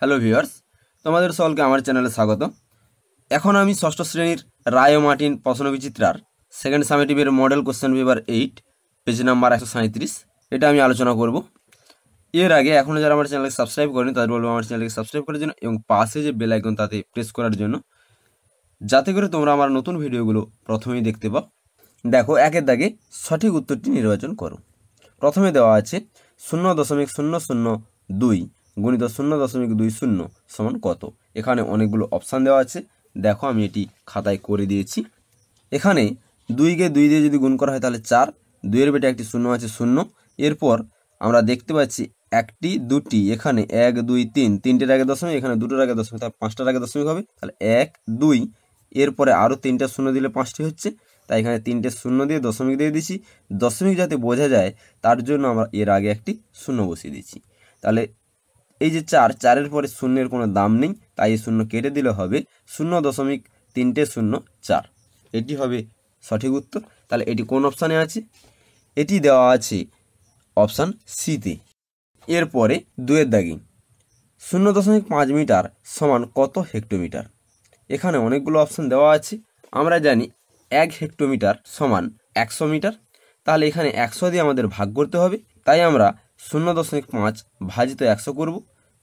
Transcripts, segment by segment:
hello viewers তোমাদের সকলকে আমার চ্যানেলে স্বাগত এখন আমি ষষ্ঠ শ্রেণীর রায় মার্টিন প্রশ্নবিচিত্রার সেকেন্ড সামেটিভের model question paper eight page number একশো সাঁত্রিশ এটা আমি আলোচনা করব এর আগে এখনও যারা আমার চ্যানেলকে সাবস্ক্রাইব করেনি তাদের বলবো আমার চ্যানেলকে সাবস্ক্রাইব করার জন্য এবং পাশে যে বেল আইকন তাতে প্রেস করার জন্য যাতে করে তোমরা আমার নতুন ভিডিওগুলো প্রথমেই দেখতে পাও দেখো একের দাগে সঠিক উত্তরটি নির্বাচন করো প্রথমে দেওয়া আছে শূন্য দশমিক শূন্য শূন্য দুই গণিত শূন্য দশমিক দুই শূন্য সমান কত এখানে অনেকগুলো অপশান দেওয়া আছে দেখো আমি এটি খাতায় করে দিয়েছি এখানে দুইকে দুই দিয়ে যদি গুণ করা হয় তাহলে চার দুইয়ের বেটে একটি শূন্য আছে শূন্য এরপর আমরা দেখতে পাচ্ছি একটি দুটি এখানে এক দুই তিন তিনটের আগে দশমিক এখানে দুটোর আগে দশমিক তাহলে পাঁচটার আগে দশমিক হবে তাহলে এক দুই এরপরে আরও তিনটা শূন্য দিলে পাঁচটি হচ্ছে তাই এখানে তিনটে শূন্য দিয়ে দশমিক দিয়ে দিছি দশমিক যাতে বোঝা যায় তার জন্য আমরা এর আগে একটি শূন্য বসিয়ে দিচ্ছি তাহলে এই যে চার চারের পরে শূন্যের কোনো দাম নেই তাই এই শূন্য কেটে দিলে হবে শূন্য দশমিক তিনটে শূন্য চার এটি হবে সঠিক উত্তর তাহলে এটি কোন অপশানে আছে এটি দেওয়া আছে অপশান সিতে এরপরে দুয়ের দাগি শূন্য দশমিক পাঁচ মিটার সমান কত হেক্টোমিটার এখানে অনেকগুলো অপশান দেওয়া আছে আমরা জানি এক হেক্টোমিটার সমান একশো মিটার তাহলে এখানে একশো দিয়ে আমাদের ভাগ করতে হবে তাই আমরা শূন্য দশমিক পাঁচ ভাজিত একশো করব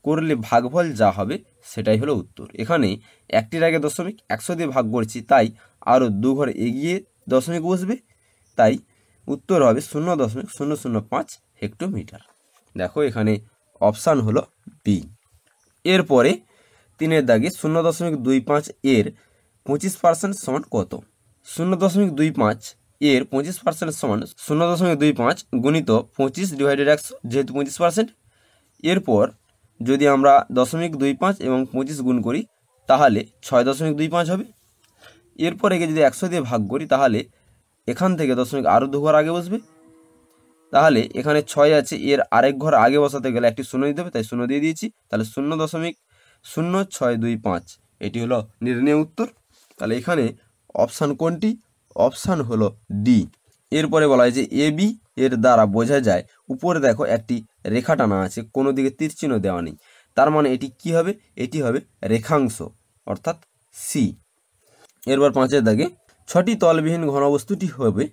করলে ভাগফল যা হবে সেটাই হলো উত্তর এখানে একটির আগে দশমিক একশো দিয়ে ভাগ করছি তাই আরও দু ঘর এগিয়ে দশমিক বসবে তাই উত্তর হবে শূন্য দশমিক শূন্য শূন্য পাঁচ হেক্টোমিটার দেখো এখানে অপশান হলো বি এরপরে তিনের দাগে শূন্য দশমিক দুই পাঁচ এর পঁচিশ পার্সেন্ট সমান কত শূন্য দশমিক দুই পাঁচ এর পঁচিশ পার্সেন্ট সমান শূন্য দশমিক দুই পাঁচ গুণিত পঁচিশ ডিভাইডেড একশো যেহেতু পঁচিশ পার্সেন্ট এরপর যদি আমরা দশমিক দুই পাঁচ এবং পঁচিশ গুণ করি তাহলে ছয় দশমিক দুই পাঁচ হবে এরপর একে যদি একশো দিয়ে ভাগ করি তাহলে এখান থেকে দশমিক আরও দু ঘর আগে বসবে তাহলে এখানে ছয় আছে এর আরেক ঘর আগে বসাতে গেলে একটি শূন্য দিতে হবে তাই শূন্য দিয়ে দিয়েছি তাহলে শূন্য দশমিক শূন্য ছয় দুই পাঁচ এটি হলো নির্ণয় উত্তর তাহলে এখানে অপশান কোনটি অপশান হলো ডি এরপরে বলা হয় যে এ বি এর দ্বারা বোঝা যায় উপরে দেখো একটি রেখা টানা আছে কোনো দিকে তীরচিহ্ন দেওয়া নেই তার মানে এটি কি হবে এটি হবে রেখাংশ অর্থাৎ সি এরপর পাঁচের দাগে ছটি তলবিহীন ঘনবস্তুটি হবে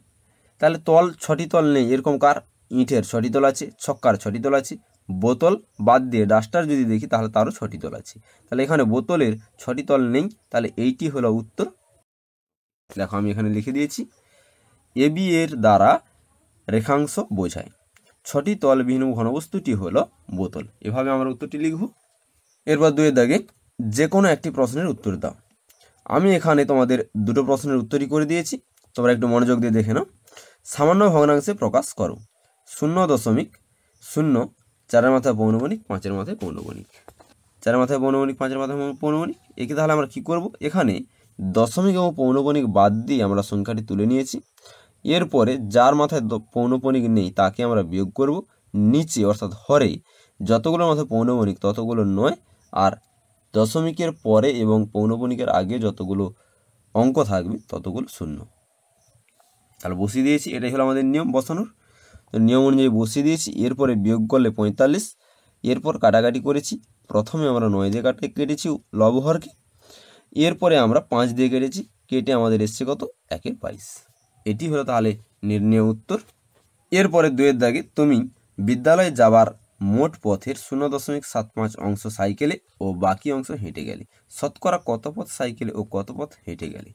তাহলে তল ছটি তল নেই এরকম কার ইঁটের ছটি তল আছে ছক্কার ছটি তল আছে বোতল বাদ দিয়ে ডাস্টার যদি দেখি তাহলে তারও ছটি তল আছে তাহলে এখানে বোতলের ছটি তল নেই তাহলে এইটি হলো উত্তর দেখো আমি এখানে লিখে দিয়েছি এবি এর দ্বারা রেখাংশ বোঝায় ছটি তলবিহীন ঘনবস্তুটি হলো বোতল এভাবে আমরা উত্তরটি লিখব এরপর দুয়ের দাগে যে কোনো একটি প্রশ্নের উত্তর দাও আমি এখানে তোমাদের দুটো প্রশ্নের উত্তরই করে দিয়েছি তোমরা একটু মনোযোগ দিয়ে দেখে নাও সামান্য ভগ্নাংশে প্রকাশ করো শূন্য দশমিক শূন্য চারের মাথায় পৌনমণিক পাঁচের মাথায় পৌনমণিক চারের মাথায় পৌনমণিক পাঁচের মাথায় পৌনমণিক একে তাহলে আমরা কী করব এখানে দশমিক এবং পৌনপণিক বাদ দিয়ে আমরা সংখ্যাটি তুলে নিয়েছি এরপরে যার মাথায় পৌনপণিক নেই তাকে আমরা বিয়োগ করব নিচে অর্থাৎ হরে যতগুলোর মাথায় পৌনপণিক ততগুলো নয় আর দশমিকের পরে এবং পৌনপণিকের আগে যতগুলো অঙ্ক থাকবে ততগুলো শূন্য তাহলে বসিয়ে দিয়েছি এটাই হলো আমাদের নিয়ম বসানোর নিয়ম অনুযায়ী বসিয়ে দিয়েছি এরপরে বিয়োগ করলে পঁয়তাল্লিশ এরপর কাটাকাটি করেছি প্রথমে আমরা নয় দিয়ে কাটে কেটেছি লবহরকে এরপরে আমরা পাঁচ দিয়ে কেটেছি কেটে আমাদের এসছে কত একের বাইশ এটি হলো তাহলে নির্ণয় উত্তর এরপরে দুয়ের দাগে তুমি বিদ্যালয়ে যাবার মোট পথের শূন্য দশমিক সাত পাঁচ অংশ সাইকেলে ও বাকি অংশ হেঁটে গেলে শতকরা কত পথ সাইকেলে ও কত পথ হেঁটে গেলে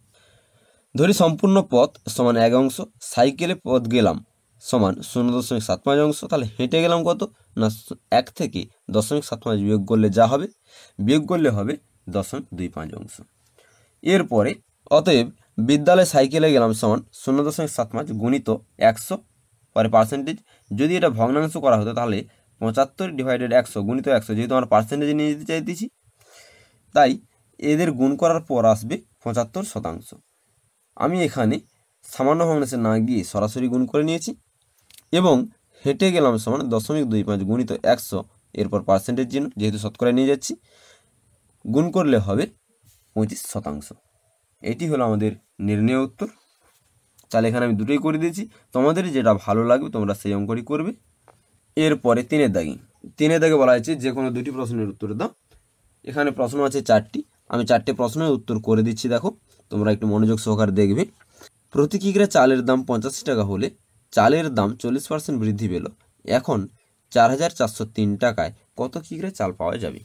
ধরি সম্পূর্ণ পথ সমান এক অংশ সাইকেলে পথ গেলাম সমান শূন্য দশমিক সাত পাঁচ অংশ তাহলে হেঁটে গেলাম কত না এক থেকে দশমিক সাত পাঁচ বিয়োগ করলে যা হবে বিয়োগ করলে হবে দশমিক দুই পাঁচ অংশ এরপরে অতএব বিদ্যালয়ে সাইকেলে গেলাম সমান শূন্য দশমিক সাত পাঁচ গুণিত একশো পরে পার্সেন্টেজ যদি এটা ভগ্নাংশ করা হতো তাহলে পঁচাত্তর ডিভাইডেড একশো গুণিত একশো যেহেতু আমরা পার্সেন্টেজ নিয়ে যেতে চাইতেছি তাই এদের গুণ করার পর আসবে পঁচাত্তর শতাংশ আমি এখানে সামান্য ভগ্নাংশে না গিয়ে সরাসরি গুণ করে নিয়েছি এবং হেঁটে গেলাম সমান দশমিক দুই পাঁচ গুণিত একশো এরপর পার্সেন্টেজ জন্য যেহেতু শতকরা নিয়ে যাচ্ছি গুণ করলে হবে পঁচিশ শতাংশ এটি হলো আমাদের নির্ণয় উত্তর তাহলে এখানে আমি দুটোই করে দিয়েছি তোমাদের যেটা ভালো লাগবে তোমরা সেই অঙ্কটি করবে এরপরে তিনের দাগি তিনের দাগে বলা হয়েছে যে কোনো দুটি প্রশ্নের উত্তর দাও এখানে প্রশ্ন আছে চারটি আমি চারটে প্রশ্নের উত্তর করে দিচ্ছি দেখো তোমরা একটু মনোযোগ সহকারে দেখবে প্রতি কিগ্রা চালের দাম পঞ্চাশি টাকা হলে চালের দাম চল্লিশ পার্সেন্ট বৃদ্ধি পেল এখন চার হাজার চারশো তিন টাকায় কত কিগ্রা চাল পাওয়া যাবে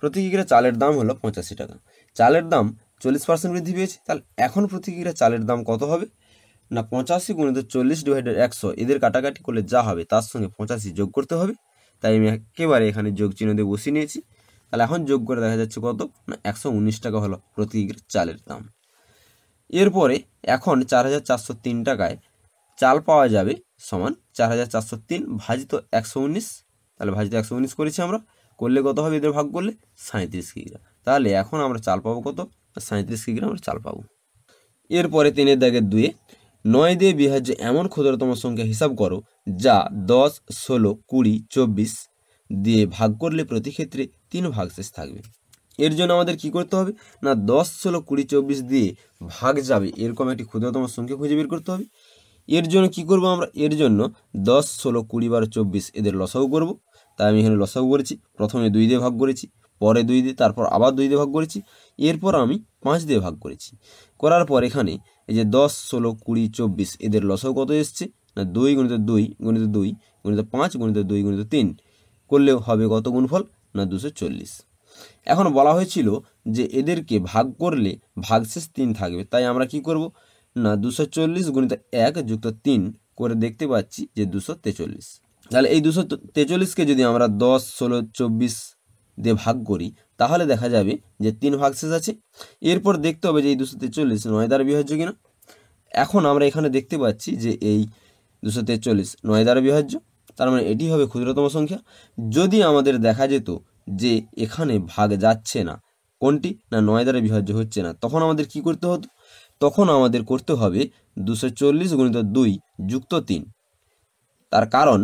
প্রতি কিগ্রা চালের দাম হলো পঁচাশি টাকা চালের দাম চল্লিশ পার্সেন্ট বৃদ্ধি পেয়েছে তাহলে এখন প্রতি কিগ্রা চালের দাম কত হবে না পঁচাশি গুণিত চল্লিশ ডিভাইডেড একশো এদের কাটাকাটি করলে যা হবে তার সঙ্গে পঁচাশি যোগ করতে হবে তাই আমি একেবারে এখানে যোগ চিহ্ন দিয়ে বসিয়ে নিয়েছি তাহলে এখন যোগ করে দেখা যাচ্ছে কত না একশো উনিশ টাকা হলো প্রতি কিগ্রা চালের দাম এরপরে এখন চার হাজার চারশো তিন টাকায় চাল পাওয়া যাবে সমান চার হাজার চারশো তিন ভাজিত একশো উনিশ তাহলে ভাজিত একশো উনিশ করেছি আমরা করলে কত হবে এদের ভাগ করলে সাঁত্রিশ কিগ্রা তাহলে এখন আমরা চাল পাবো কত সাঁত্রিশ কেজি আমরা চাল পাবো এরপরে তিনের দাগের দুয়ে নয় দিয়ে বিহার্য এমন ক্ষুদ্রতম সংখ্যা হিসাব করো যা দশ ষোলো কুড়ি চব্বিশ দিয়ে ভাগ করলে প্রতি ক্ষেত্রে তিন ভাগশেষ থাকবে এর জন্য আমাদের কি করতে হবে না দশ ষোলো কুড়ি চব্বিশ দিয়ে ভাগ যাবে এরকম একটি ক্ষুদ্রতম সংখ্যা খুঁজে বের করতে হবে এর জন্য কি করব আমরা এর জন্য দশ ষোলো কুড়ি বারো চব্বিশ এদের লসাও করব তাই আমি এখানে লসাও করেছি প্রথমে দুই দিয়ে ভাগ করেছি পরে দুই দিয়ে তারপর আবার দুই দিয়ে ভাগ করেছি এরপর আমি পাঁচ দিয়ে ভাগ করেছি করার পর এখানে এই যে দশ ষোলো কুড়ি চব্বিশ এদের লসও কত এসছে না দুই গণিত দুই গণিত দুই গণিত পাঁচ গণিত দুই গণিত তিন করলেও হবে কত গুণফল না দুশো চল্লিশ এখন বলা হয়েছিল যে এদেরকে ভাগ করলে ভাগশেষ তিন থাকবে তাই আমরা কি করব না দুশো চল্লিশ গণিত এক যুক্ত তিন করে দেখতে পাচ্ছি যে দুশো তেচল্লিশ তাহলে এই দুশো তেচল্লিশকে যদি আমরা দশ ষোলো চব্বিশ দিয়ে ভাগ করি তাহলে দেখা যাবে যে তিন ভাগ শেষ আছে এরপর দেখতে হবে যে এই দুশো তেচল্লিশ নয় দ্বারা বিভাজ্য কিনা এখন আমরা এখানে দেখতে পাচ্ছি যে এই দুশো তেচল্লিশ নয় দ্বারা বিভাজ্য তার মানে এটি হবে ক্ষুদ্রতম সংখ্যা যদি আমাদের দেখা যেত যে এখানে ভাগ যাচ্ছে না কোনটি না নয় দ্বারা বিভাজ্য হচ্ছে না তখন আমাদের কি করতে হতো তখন আমাদের করতে হবে দুশো চল্লিশ গুণিত দুই যুক্ত তিন তার কারণ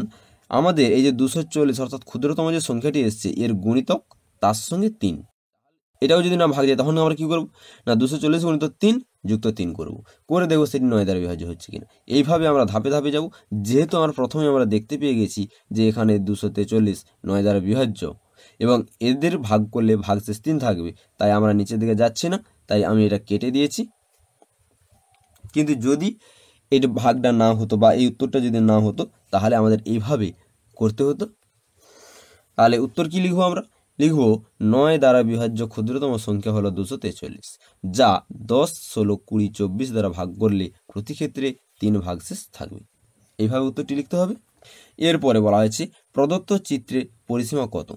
আমাদের এই যে দুশো চল্লিশ অর্থাৎ ক্ষুদ্রতম যে সংখ্যাটি এসছে এর গুণিতক তার সঙ্গে তিন এটাও যদি না ভাগ যায় তখন আমরা কী করবো না দুশো চল্লিশ গুণিত তিন যুক্ত তিন করব করে দেখবো সেটি নয় দ্বারা বিভাজ্য হচ্ছে কিনা এইভাবে আমরা ধাপে ধাপে যাব যেহেতু আমরা প্রথমে আমরা দেখতে পেয়ে গেছি যে এখানে দুশো তেচল্লিশ নয় দ্বারা বিভাজ্য এবং এদের ভাগ করলে ভাগ শেষ তিন থাকবে তাই আমরা নিচের দিকে যাচ্ছি না তাই আমি এটা কেটে দিয়েছি কিন্তু যদি এই যে ভাগটা না হতো বা এই উত্তরটা যদি না হতো তাহলে আমাদের এইভাবে করতে হতো তাহলে উত্তর কি লিখবো আমরা লিখব নয় দ্বারা বিভাজ্য ক্ষুদ্রতম সংখ্যা হলো দুশো তেচল্লিশ যা দশ ষোলো কুড়ি চব্বিশ দ্বারা ভাগ করলে প্রতি ক্ষেত্রে তিন ভাগশেষ থাকবে এইভাবে উত্তরটি লিখতে হবে এরপরে বলা হয়েছে প্রদত্ত চিত্রে পরিসীমা কত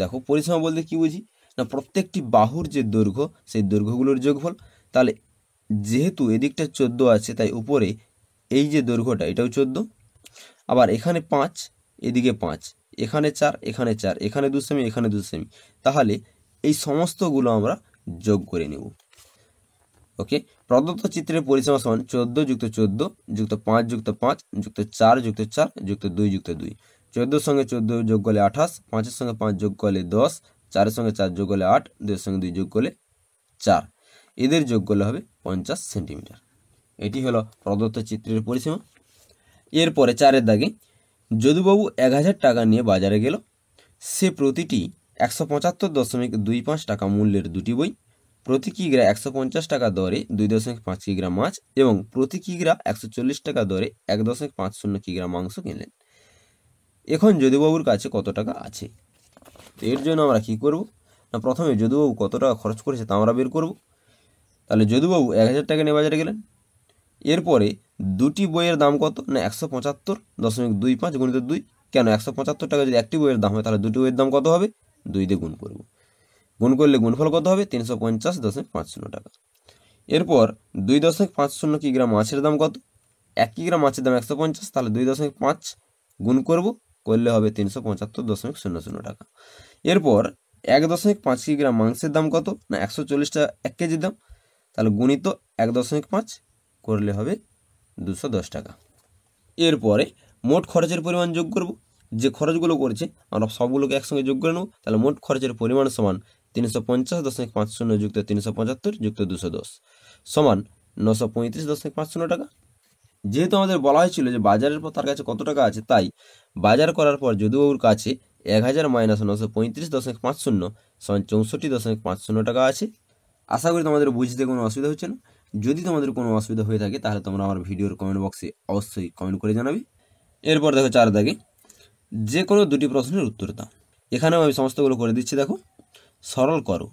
দেখো পরিসীমা বলতে কি বুঝি না প্রত্যেকটি বাহুর যে দৈর্ঘ্য সেই দৈর্ঘ্যগুলোর যোগফল তাহলে যেহেতু এদিকটা চোদ্দো আছে তাই উপরে এই যে দৈর্ঘ্যটা এটাও চোদ্দো আবার এখানে পাঁচ এদিকে পাঁচ এখানে চার এখানে চার এখানে দু সেমি এখানে দু সেমি তাহলে এই সমস্তগুলো আমরা যোগ করে নেব ওকে প্রদত্ত চিত্রের পরিসীমা সমান চোদ্দ যুক্ত চোদ্দ যুক্ত পাঁচ যুক্ত পাঁচ যুক্ত চার যুক্ত চার যুক্ত দুই যুক্ত দুই চোদ্দোর সঙ্গে চোদ্দ যোগ করলে আঠাশ পাঁচের সঙ্গে পাঁচ যোগ করলে দশ চারের সঙ্গে চার যোগ করলে আট দুইয়ের সঙ্গে দুই যোগ করলে চার এদের যোগ করলে হবে পঞ্চাশ সেন্টিমিটার এটি হলো প্রদত্ত চিত্রের পরিসীমা এরপরে চারের দাগে যদুবাবু এক হাজার টাকা নিয়ে বাজারে গেল সে প্রতিটি একশো পঁচাত্তর দশমিক দুই পাঁচ টাকা মূল্যের দুটি বই প্রতি কিগ্রা একশো পঞ্চাশ টাকা দরে দুই দশমিক পাঁচ কিগ্রা মাছ এবং প্রতি কিগ্রা একশো চল্লিশ টাকা দরে এক দশমিক পাঁচ শূন্য কিগ্রা মাংস কিনলেন এখন যদুবাবুর কাছে কত টাকা আছে তো এর জন্য আমরা কী করব না প্রথমে যদুবাবু কত টাকা খরচ করেছে তা আমরা বের করব তাহলে যদুবাবু এক হাজার টাকা নিয়ে বাজারে গেলেন এরপরে দুটি বইয়ের দাম কত না একশো পঁচাত্তর দশমিক দুই পাঁচ গুণিত দুই কেন একশো পঁচাত্তর টাকা যদি একটি বইয়ের দাম হয় তাহলে দুটি বইয়ের দাম কত হবে দুই দিয়ে গুণ করব গুণ করলে গুণফল কত হবে তিনশো পঞ্চাশ দশমিক পাঁচ শূন্য টাকা এরপর দুই দশমিক পাঁচ শূন্য কিগ্রাম মাছের দাম কত এক কিগ্রাম মাছের দাম একশো পঞ্চাশ তাহলে দুই দশমিক পাঁচ গুণ করব করলে হবে তিনশো পঁচাত্তর দশমিক শূন্য শূন্য টাকা এরপর এক দশমিক পাঁচ কিগ্রাম মাংসের দাম কত না একশো চল্লিশ টাকা এক কেজির দাম তাহলে গুণিত এক দশমিক পাঁচ করলে হবে দুশো দশ টাকা এরপরে মোট খরচের পরিমাণ যোগ করব যে খরচগুলো করছে আমরা সবগুলোকে একসঙ্গে যোগ করে নেব তাহলে মোট খরচের পরিমাণ সমান তিনশো পঞ্চাশ দশমিক পাঁচ শূন্য যুক্ত তিনশো পঁচাত্তর যুক্ত দুশো দশ সমান নশো পঁয়ত্রিশ দশমিক পাঁচ শূন্য টাকা যেহেতু আমাদের বলা হয়েছিল যে বাজারের পর তার কাছে কত টাকা আছে তাই বাজার করার পর যদুবাবুর কাছে এক হাজার মাইনাস নশো পঁয়ত্রিশ দশমিক পাঁচ শূন্য সমান চৌষট্টি দশমিক পাঁচ শূন্য টাকা আছে আশা করি তোমাদের বুঝতে কোনো অসুবিধা হচ্ছে না যদি তোমাদের কোনো অসুবিধা হয়ে থাকে তাহলে তোমরা আমার ভিডিওর কমেন্ট বক্সে অবশ্যই কমেন্ট করে জানাবে এরপর দেখো চার দাগে যে কোনো দুটি প্রশ্নের উত্তর দাও এখানেও আমি সমস্তগুলো করে দিচ্ছি দেখো সরল করো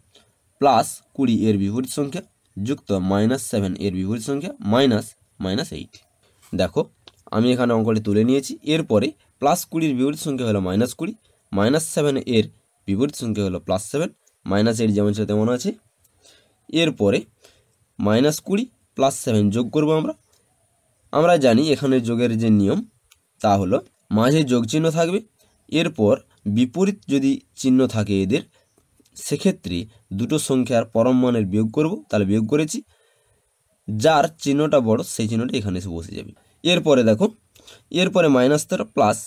প্লাস কুড়ি এর বিপরীত সংখ্যা যুক্ত মাইনাস সেভেন এর বিপরীত সংখ্যা মাইনাস মাইনাস এইট দেখো আমি এখানে অঙ্কটি তুলে নিয়েছি এরপরে প্লাস কুড়ির বিপরীত সংখ্যা হলো মাইনাস কুড়ি মাইনাস সেভেন এর বিপরীত সংখ্যা হলো প্লাস সেভেন মাইনাস এইট যেমন ছিল তেমন আছে এরপরে মাইনাস কুড়ি প্লাস সেভেন যোগ করব আমরা আমরা জানি এখানে যোগের যে নিয়ম তা হলো মাঝে যোগ চিহ্ন থাকবে এরপর বিপরীত যদি চিহ্ন থাকে এদের সেক্ষেত্রে দুটো সংখ্যার পরম মানের বিয়োগ করব তাহলে বিয়োগ করেছি যার চিহ্নটা বড় সেই চিহ্নটা এখানে এসে বসে যাবে এরপরে দেখো এরপরে মাইনাস তেরো প্লাস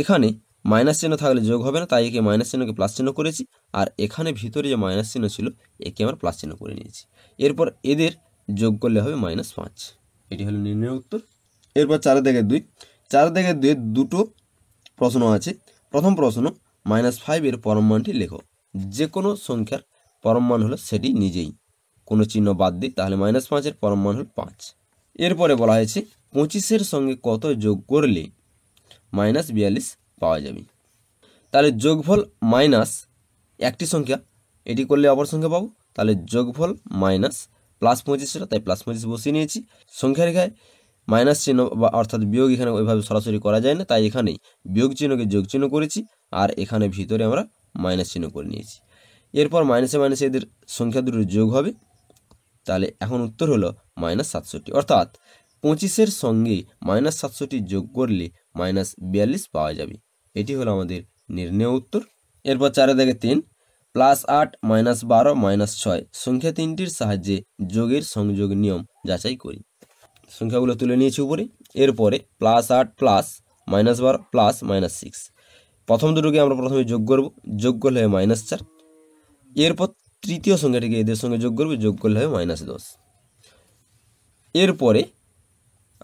এখানে মাইনাস চিহ্ন থাকলে যোগ হবে না তাই একে মাইনাস চিহ্নকে প্লাস চিহ্ন করেছি আর এখানে ভিতরে যে মাইনাস চিহ্ন ছিল একে আমার প্লাস চিহ্ন করে নিয়েছি এরপর এদের যোগ করলে হবে মাইনাস পাঁচ এটি হলো নির্ণয় উত্তর এরপর চার থেকে দুই চার থেকে দুয়ে দুটো প্রশ্ন আছে প্রথম প্রশ্ন মাইনাস ফাইভের পরম মানটি লেখো যে কোনো সংখ্যার পরম মান হলো সেটি নিজেই কোনো চিহ্ন বাদ দিই তাহলে মাইনাস পাঁচের পরম মান হল পাঁচ এরপরে বলা হয়েছে পঁচিশের সঙ্গে কত যোগ করলে মাইনাস বিয়াল্লিশ পাওয়া যাবে তাহলে যোগফল মাইনাস একটি সংখ্যা এটি করলে অপর সংখ্যা পাবো তাহলে যোগফল মাইনাস প্লাস পঁচিশ তাই প্লাস পঁচিশ বসিয়ে নিয়েছি সংখ্যা রেখায় মাইনাস চিহ্ন বা অর্থাৎ বিয়োগ এখানে ওইভাবে সরাসরি করা যায় না তাই এখানেই বিয়োগ চিহ্নকে যোগ চিহ্ন করেছি আর এখানে ভিতরে আমরা মাইনাস চিহ্ন করে নিয়েছি এরপর মাইনাসে মাইনাসে এদের সংখ্যা দুটোর যোগ হবে তাহলে এখন উত্তর হলো মাইনাস সাতষট্টি অর্থাৎ পঁচিশের সঙ্গে মাইনাস সাতষট্টি যোগ করলে মাইনাস বিয়াল্লিশ পাওয়া যাবে এটি হলো আমাদের নির্ণয় উত্তর এরপর চারে দেখে তিন প্লাস আট মাইনাস বারো মাইনাস ছয় সংখ্যা তিনটির সাহায্যে যোগের সংযোগ নিয়ম যাচাই করি সংখ্যাগুলো তুলে নিয়েছি উপরে এরপরে প্লাস আট প্লাস মাইনাস বারো প্লাস মাইনাস সিক্স প্রথম দুটোকে আমরা প্রথমে যোগ করব যোগ করলে হয় মাইনাস চার এরপর তৃতীয় সংখ্যাটিকে এদের সঙ্গে যোগ করবো যোগ করলে হয় মাইনাস দশ এরপরে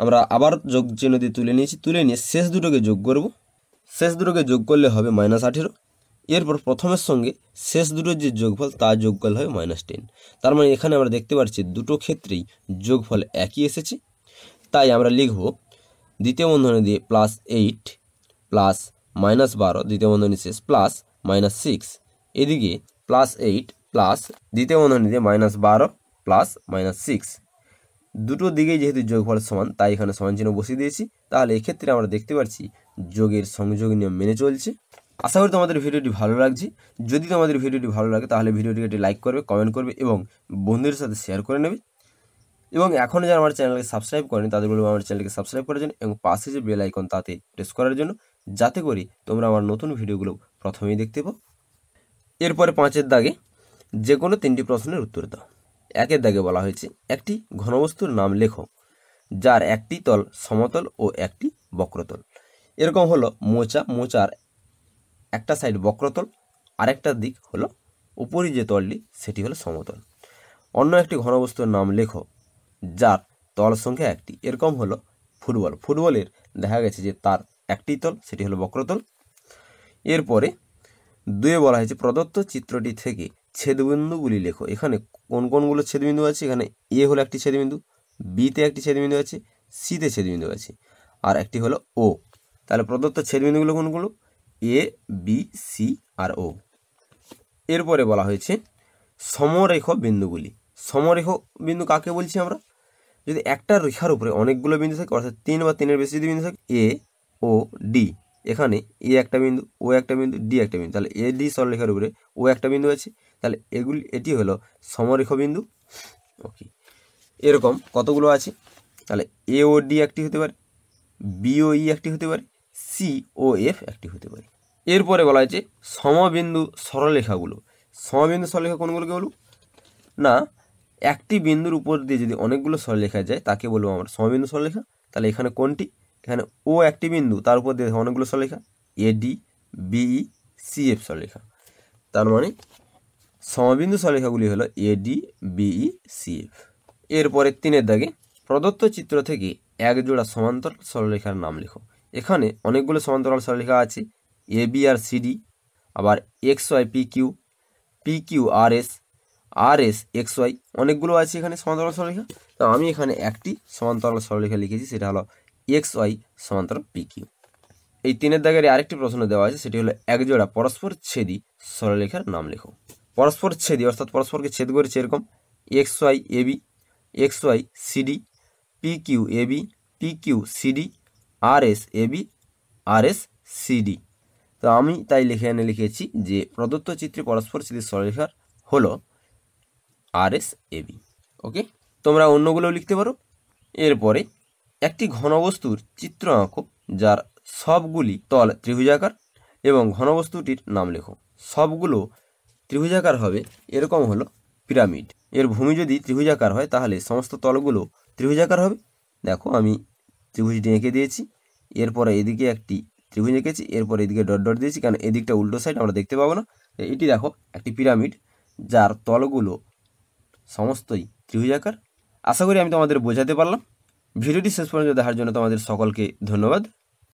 আমরা আবার যোগ চিহ্ন দিয়ে তুলে নিয়েছি তুলে নিয়ে শেষ দুটোকে যোগ করবো শেষ দুটোকে যোগ করলে হবে মাইনাস আঠেরো এরপর প্রথমের সঙ্গে শেষ দুটোর যে যোগফল তা যোগ করলে হবে মাইনাস টেন তার মানে এখানে আমরা দেখতে পাচ্ছি দুটো ক্ষেত্রেই যোগফল একই এসেছে তাই আমরা লিখব দ্বিতীয় বন্ধনী দিয়ে প্লাস এইট প্লাস মাইনাস বারো দ্বিতীয় বন্ধনী শেষ প্লাস মাইনাস সিক্স এদিকে প্লাস এইট প্লাস দ্বিতীয় বন্ধনী দিয়ে মাইনাস বারো প্লাস মাইনাস সিক্স দুটো দিকেই যেহেতু যোগফল সমান তাই এখানে সমান চিহ্ন বসিয়ে দিয়েছি তাহলে এক্ষেত্রে আমরা দেখতে পাচ্ছি যোগের সংযোগ নিয়ম মেনে চলছে আশা করি তোমাদের ভিডিওটি ভালো লাগছে যদি তোমাদের ভিডিওটি ভালো লাগে তাহলে ভিডিওটিকে একটি লাইক করবে কমেন্ট করবে এবং বন্ধুদের সাথে শেয়ার করে নেবে এবং এখনও যারা আমার চ্যানেলকে সাবস্ক্রাইব করেনি তাদের বলবো আমার চ্যানেলকে সাবস্ক্রাইব করার জন্য এবং পাশে যে বেল আইকন তাতে প্রেস করার জন্য যাতে করে তোমরা আমার নতুন ভিডিওগুলো প্রথমেই দেখতে পাও এরপরে পাঁচের দাগে যে কোনো তিনটি প্রশ্নের উত্তর দাও একের দাগে বলা হয়েছে একটি ঘনবস্তুর নাম লেখো যার একটি তল সমতল ও একটি বক্রতল এরকম হলো মোচা মোচার একটা সাইড বক্রতল আরেকটা দিক হলো উপরে যে তলটি সেটি হলো সমতল অন্য একটি ঘনবস্তুর নাম লেখো যার তল সংখ্যা একটি এরকম হলো ফুটবল ফুটবলের দেখা গেছে যে তার একটি তল সেটি হলো বক্রতল এরপরে দুয়ে বলা হয়েছে প্রদত্ত চিত্রটি থেকে ছেদবিন্দুগুলি লেখো এখানে কোন কোনগুলো ছেদবিন্দু আছে এখানে এ হলো একটি ছেদবিন্দু বিতে একটি ছেদবিন্দু আছে সিতে ছেদবিন্দু আছে আর একটি হলো ও তাহলে প্রদত্ত ছেদবিন্দুগুলো কোনগুলো এ বি সি আর ও এরপরে বলা হয়েছে সমরেখ বিন্দুগুলি সমরেখ বিন্দু কাকে বলছি আমরা যদি একটা রেখার উপরে অনেকগুলো বিন্দু থাকে অর্থাৎ তিন বা তিনের বেশি যদি বিন্দু থাকে এ ও ডি এখানে এ একটা বিন্দু ও একটা বিন্দু ডি একটা বিন্দু তাহলে এ ডি সরলরেখার উপরে ও একটা বিন্দু আছে তাহলে এগুলি এটি হলো সমরেখ বিন্দু ওকে এরকম কতগুলো আছে তাহলে এ ও ডি একটি হতে পারে বিওই e একটি হতে পারে সি ও এফ একটি হতে পারে এরপরে বলা হয়েছে সমবিন্দু সরলেখাগুলো সমবিন্দু সরলেখা কোনগুলোকে বলব না একটি বিন্দুর উপর দিয়ে যদি অনেকগুলো সরলেখা যায় তাকে বলবো আমরা সমবিন্দু সরলেখা তাহলে এখানে কোনটি এখানে ও একটি বিন্দু তার উপর দিয়ে অনেকগুলো সরলেখা এডি বিই এফ e, সরলেখা তার মানে সমবিন্দু সলেখাগুলি হলো এডি বিই সিএফ e, এরপরে তিনের দাগে প্রদত্ত চিত্র থেকে এক জোড়া সমান্তরাল সরলরেখার নাম লেখো এখানে অনেকগুলো সমান্তরাল সরলরেখা আছে এ বি আর সিডি আবার X Y P Q P Q R S R S X Y অনেকগুলো আছে এখানে সমান্তরাল সরলরেখা তো আমি এখানে একটি সমান্তরাল সরলরেখা লিখেছি সেটা হলো এক্স ওয়াই সমান্তরাল পি কিউ এই তিনের দাগের আরেকটি প্রশ্ন দেওয়া আছে সেটি হলো একজোড়া পরস্পর ছেদি সরলরেখার নাম লেখো পরস্পর ছেদি অর্থাৎ পরস্পরকে ছেদ করেছে এরকম X Y A B X Y C D P Q A B P Q C D R S A B R S C D তো আমি তাই লিখে এনে লিখেছি যে প্রদত্ত চিত্রে পরস্পর ছেদের সরলরেখার হল আর এস এ বি ওকে তোমরা অন্যগুলো লিখতে পারো এরপরে একটি ঘনবস্তুর চিত্র আঁকো যার সবগুলি তল ত্রিভুজাকার এবং ঘনবস্তুটির নাম লেখো সবগুলো ত্রিভুজাকার হবে এরকম হলো পিরামিড এর ভূমি যদি ত্রিভুজাকার হয় তাহলে সমস্ত তলগুলো ত্রিভুজাকার হবে দেখো আমি ত্রিভুজটি এঁকে দিয়েছি এরপরে এদিকে একটি ত্রিভুজ এঁকেছি এরপরে এদিকে ডট ডট দিয়েছি কারণ এদিকটা উল্টো সাইড আমরা দেখতে পাবো না এটি দেখো একটি পিরামিড যার তলগুলো সমস্তই ত্রিভুজাকার আশা করি আমি তোমাদের বোঝাতে পারলাম ভিডিওটি শেষ পর্যন্ত দেখার জন্য তোমাদের সকলকে ধন্যবাদ